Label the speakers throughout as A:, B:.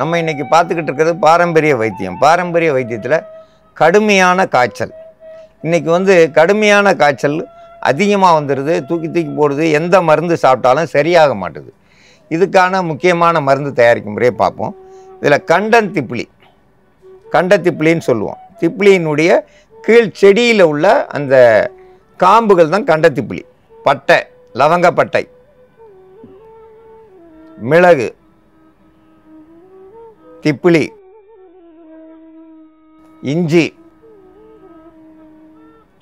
A: நம்ம இன்றைக்கி பார்த்துக்கிட்டு இருக்கிறது பாரம்பரிய வைத்தியம் பாரம்பரிய வைத்தியத்தில் கடுமையான காய்ச்சல் இன்றைக்கி வந்து கடுமையான காய்ச்சல் அதிகமாக வந்துடுது தூக்கி தூக்கி போடுது எந்த மருந்து சாப்பிட்டாலும் சரியாக மாட்டுது இதுக்கான முக்கியமான மருந்து தயாரிக்கும் முறையை பார்ப்போம் இதில் கண்டன் திப்ளி கண்ட திப்ளின்னு சொல்லுவோம் திப்ளியினுடைய கீழ் செடியில் உள்ள அந்த காம்புகள் தான் கண்ட திப்ளி பட்டை லவங்கப்பட்டை மிளகு திப்பிலி இஞ்சி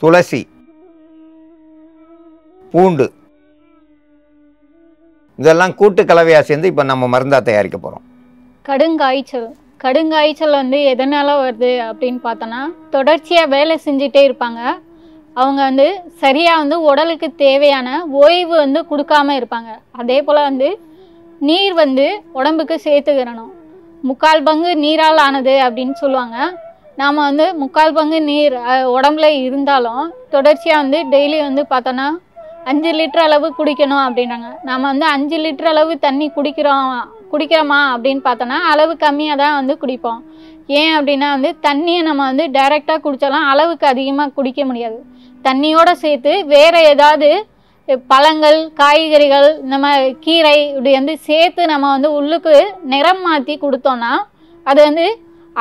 A: துளசி பூண்டு இதெல்லாம் கூட்டு கலவையாக சேர்ந்து இப்போ நம்ம மருந்தாக தயாரிக்க போகிறோம்
B: கடுங்காய்ச்சல் கடுங்காய்ச்சல் வந்து எதனால் வருது அப்படின்னு பார்த்தோன்னா தொடர்ச்சியாக வேலை செஞ்சுட்டே இருப்பாங்க அவங்க வந்து சரியாக வந்து உடலுக்கு தேவையான ஓய்வு வந்து கொடுக்காம இருப்பாங்க அதே போல் வந்து நீர் வந்து உடம்புக்கு சேர்த்துக்கிறணும் முக்கால் பங்கு நீரால் ஆனது அப்படின்னு சொல்லுவாங்க நாம் வந்து முக்கால் பங்கு நீர் உடம்புல இருந்தாலும் தொடர்ச்சியாக வந்து டெய்லி வந்து பார்த்தோன்னா அஞ்சு லிட்டர் அளவு குடிக்கணும் அப்படின்றாங்க நாம் வந்து அஞ்சு லிட்டர் அளவு தண்ணி குடிக்கிறோம் குடிக்கிறோமா அப்படின்னு பார்த்தோன்னா அளவு கம்மியாக தான் வந்து குடிப்போம் ஏன் அப்படின்னா வந்து தண்ணியை நம்ம வந்து டைரெக்டாக குடித்தாலும் அளவுக்கு அதிகமாக குடிக்க முடியாது தண்ணியோடு சேர்த்து வேறு ஏதாவது பழங்கள் காய்கறிகள் இந்த மாதிரி கீரை இப்படி வந்து சேர்த்து நம்ம வந்து உள்ளுக்கு நிறம் மாற்றி கொடுத்தோன்னா அது வந்து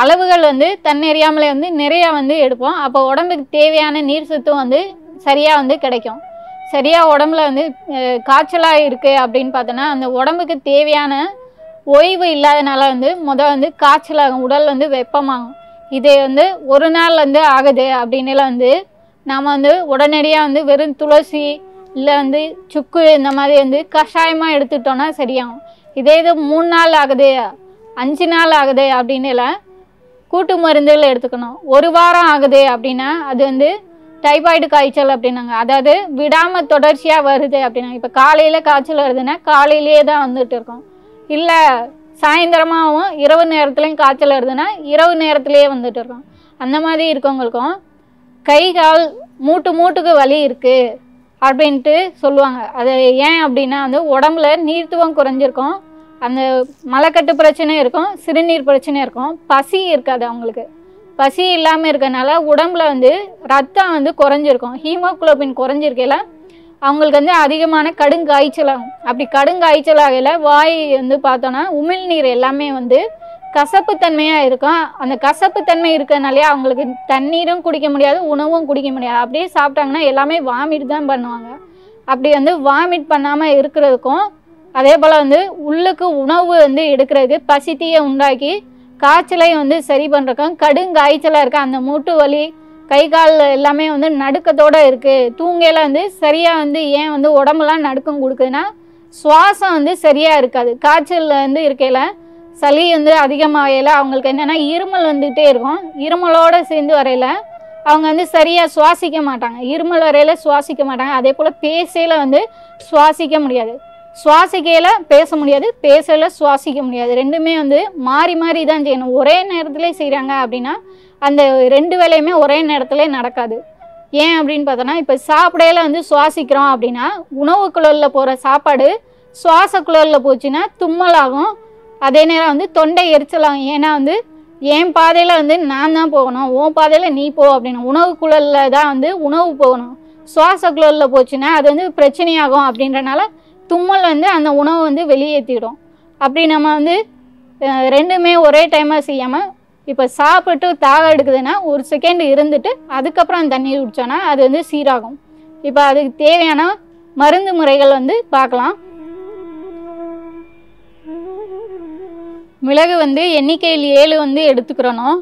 B: அளவுகள் வந்து தன்னெறியாமலே வந்து நிறையா வந்து எடுப்போம் அப்போ உடம்புக்கு தேவையான நீர் சத்தும் வந்து சரியாக வந்து கிடைக்கும் சரியாக உடம்புல வந்து காய்ச்சலாக இருக்குது அப்படின்னு பார்த்தோன்னா அந்த உடம்புக்கு தேவையான ஓய்வு இல்லாதனால வந்து முதல் வந்து காய்ச்சலாகும் உடல் வந்து வெப்பமாகும் இது வந்து ஒரு நாள் வந்து ஆகுது அப்படின்னால வந்து நாம் வந்து உடனடியாக வந்து வெறும் துளசி இல்லை வந்து சுக்கு இந்த மாதிரி வந்து கஷாயமாக எடுத்துட்டோன்னா சரியாகும் இதே இது மூணு நாள் ஆகுது அஞ்சு நாள் ஆகுது அப்படின்னு எல்லாம் கூட்டு மருந்துகள் எடுத்துக்கணும் ஒரு வாரம் ஆகுது அப்படின்னா அது வந்து டைபாய்டு காய்ச்சல் அப்படின்னாங்க அதாவது விடாமல் தொடர்ச்சியாக வருது அப்படின்னாங்க இப்போ காலையில் காய்ச்சல் வருதுன்னா காலையிலேயே தான் வந்துட்டு இருக்கோம் இல்லை சாயந்தரமாகவும் இரவு நேரத்துலையும் காய்ச்சல் வருதுன்னா இரவு நேரத்துலேயே வந்துட்டு இருக்கோம் அந்த மாதிரி இருக்கவங்களுக்கும் கை கால் மூட்டு மூட்டுக்கு வலி இருக்குது அப்படின்ட்டு சொல்லுவாங்க அது ஏன் அப்படின்னா வந்து உடம்புல நீர்த்துவம் குறைஞ்சிருக்கும் அந்த மலக்கட்டு பிரச்சனை இருக்கும் சிறுநீர் பிரச்சனை இருக்கும் பசி இருக்காது அவங்களுக்கு பசி இல்லாமல் இருக்கிறதுனால உடம்புல வந்து ரத்தம் வந்து குறைஞ்சிருக்கும் ஹீமோக்ளோபின் குறைஞ்சிருக்கையில் அவங்களுக்கு வந்து அதிகமான கடுங்காய்ச்சல் ஆகும் அப்படி கடுங்காய்ச்சல் ஆகையில் வாய் வந்து பார்த்தோன்னா உமிழ்நீர் எல்லாமே வந்து கசப்பு தன்மையாக இருக்கும் அந்த கசப்பு தன்மை இருக்கிறனாலே அவங்களுக்கு தண்ணீரும் குடிக்க முடியாது உணவும் குடிக்க முடியாது அப்படியே சாப்பிட்டாங்கன்னா எல்லாமே வாமிட் தான் பண்ணுவாங்க அப்படி வந்து வாமிட் பண்ணாமல் இருக்கிறதுக்கும் அதே போல் வந்து உள்ளுக்கு உணவு வந்து எடுக்கிறது பசித்தியை உண்டாக்கி காய்ச்சலையும் வந்து சரி கடும் கடுங்காய்ச்சலாக இருக்க அந்த மூட்டு வலி கை கால் எல்லாமே வந்து நடுக்கத்தோடு இருக்குது தூங்கையில் வந்து சரியாக வந்து ஏன் வந்து உடம்புலாம் நடுக்கம் கொடுக்குதுன்னா சுவாசம் வந்து சரியாக இருக்காது காய்ச்சலில் வந்து இருக்கையில் சளி வந்து அதிகமாகல அவங்களுக்கு என்னென்னா இருமல் வந்துகிட்டே இருக்கும் இருமலோடு சேர்ந்து வரையில் அவங்க வந்து சரியாக சுவாசிக்க மாட்டாங்க இருமல் வரையில் சுவாசிக்க மாட்டாங்க அதே போல் பேசையில் வந்து சுவாசிக்க முடியாது சுவாசிக்கையில் பேச முடியாது பேசையில் சுவாசிக்க முடியாது ரெண்டுமே வந்து மாறி மாறி தான் செய்யணும் ஒரே நேரத்தில் செய்கிறாங்க அப்படின்னா அந்த ரெண்டு வேலையுமே ஒரே நேரத்தில் நடக்காது ஏன் அப்படின்னு பார்த்தோன்னா இப்போ சாப்பிடையில வந்து சுவாசிக்கிறோம் அப்படின்னா உணவு குழலில் போகிற சாப்பாடு சுவாச குழலில் போச்சுன்னா தும்மலாகும் அதே நேரம் வந்து தொண்டை எரிச்சலாம் ஏன்னா வந்து என் பாதையில் வந்து நான் தான் போகணும் உன் பாதையில் நீ போ அப்படின்னு உணவு குழலில் தான் வந்து உணவு போகணும் சுவாச குழலில் போச்சுன்னா அது வந்து பிரச்சனையாகும் அப்படின்றனால தும்மல் வந்து அந்த உணவை வந்து வெளியேற்றிடும் அப்படி நம்ம வந்து ரெண்டுமே ஒரே டைமாக செய்யாமல் இப்போ சாப்பிட்டு தாக எடுக்குதுன்னா ஒரு செகண்ட் இருந்துட்டு அதுக்கப்புறம் அந்த தண்ணீர் குடித்தோன்னா அது வந்து சீராகும் இப்போ அதுக்கு தேவையான மருந்து முறைகள் வந்து பார்க்கலாம் மிளகு வந்து எண்ணிக்கையில் ஏழு வந்து எடுத்துக்கிறணும்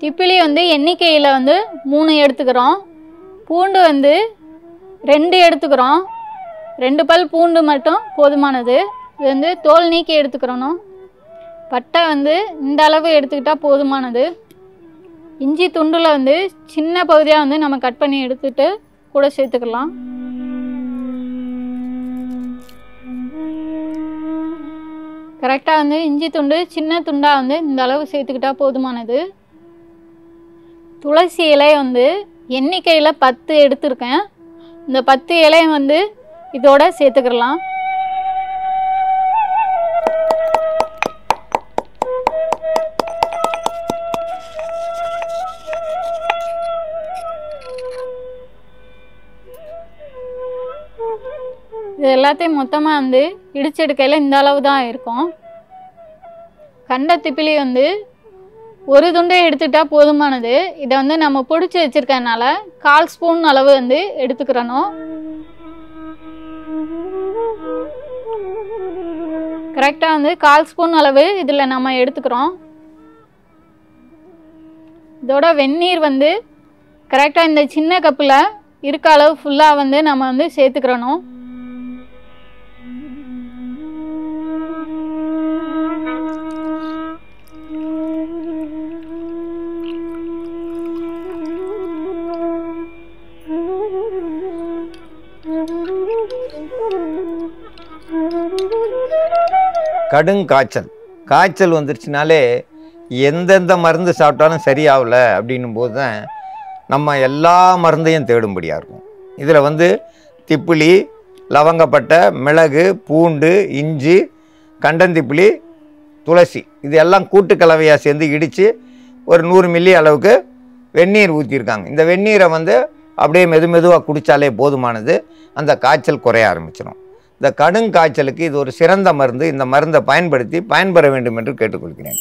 B: திப்பிலி வந்து எண்ணிக்கையில் வந்து மூணு எடுத்துக்கிறோம் பூண்டு வந்து ரெண்டு எடுத்துக்கிறோம் ரெண்டு பல் பூண்டு மட்டும் போதுமானது இது வந்து தோல் நீக்கி எடுத்துக்கிறணும் பட்டை வந்து இந்த அளவு எடுத்துக்கிட்டால் போதுமானது இஞ்சி துண்டில் வந்து சின்ன பகுதியாக வந்து நம்ம கட் பண்ணி எடுத்துகிட்டு கூட சேர்த்துக்கலாம் கரெக்டாக வந்து இஞ்சி துண்டு சின்ன துண்டாக வந்து இந்த அளவு சேர்த்துக்கிட்டா போதுமானது துளசி இலை வந்து எண்ணிக்கையில் பத்து எடுத்திருக்கேன் இந்த பத்து இலையை வந்து இதோட சேர்த்துக்கிடலாம் இது எல்லாத்தையும் மொத்தமாக வந்து இடிச்செடுக்கையில் இந்த அளவு தான் இருக்கும் கண்ட திப்பிலி வந்து ஒரு துண்டை எடுத்துட்டால் போதுமானது இதை வந்து நம்ம பிடிச்சி வச்சுருக்கனால கால் ஸ்பூன் அளவு வந்து எடுத்துக்கிறணும் கரெக்டாக வந்து கால் ஸ்பூன் அளவு இதில் நம்ம எடுத்துக்கிறோம் இதோட வெந்நீர் வந்து கரெக்டாக இந்த சின்ன கப்பில் இருக்க அளவு ஃபுல்லாக வந்து நம்ம வந்து சேர்த்துக்கிறணும்
A: கடுங்காய்ச்சல் காய்ச்சல் வந்துருச்சுனாலே எந்தெந்த மருந்து சாப்பிட்டாலும் சரியாகலை அப்படின்னும் போது தான் நம்ம எல்லா மருந்தையும் தேடும்படியாக இருக்கும் இதில் வந்து திப்பிலி லவங்கப்பட்டை மிளகு பூண்டு இஞ்சி கண்டந்திப்பிலி துளசி இது எல்லாம் கூட்டு கலவையாக சேர்ந்து இடித்து ஒரு நூறு மில்லி அளவுக்கு வெந்நீர் ஊற்றிருக்காங்க இந்த வெந்நீரை வந்து அப்படியே மெது மெதுவாக குடித்தாலே போதுமானது அந்த காய்ச்சல் குறைய ஆரம்பிச்சிடும் இந்த கடுங்காய்ச்சலுக்கு இது ஒரு சிறந்த மருந்து இந்த மருந்தை பயன்படுத்தி பயன்பெற வேண்டும் என்று கேட்டுக்கொள்கிறேன்